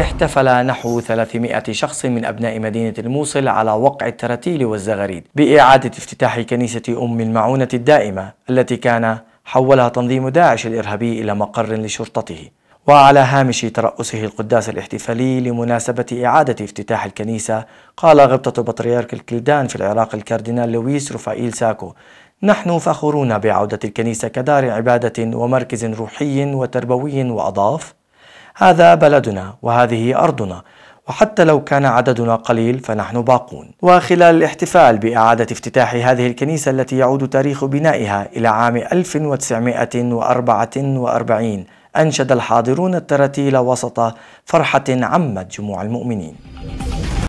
احتفل نحو 300 شخص من أبناء مدينة الموصل على وقع التراتيل والزغاريد بإعادة افتتاح كنيسة أم المعونة الدائمة التي كان حولها تنظيم داعش الإرهابي إلى مقر لشرطته وعلى هامش ترأسه القداس الاحتفالي لمناسبة إعادة افتتاح الكنيسة قال غبطة بطريرك الكلدان في العراق الكاردينال لويس رفائيل ساكو نحن فخورون بعودة الكنيسة كدار عبادة ومركز روحي وتربوي وأضاف هذا بلدنا وهذه أرضنا وحتى لو كان عددنا قليل فنحن باقون وخلال الاحتفال بإعادة افتتاح هذه الكنيسة التي يعود تاريخ بنائها إلى عام 1944 أنشد الحاضرون التراتيل وسط فرحة عمت جموع المؤمنين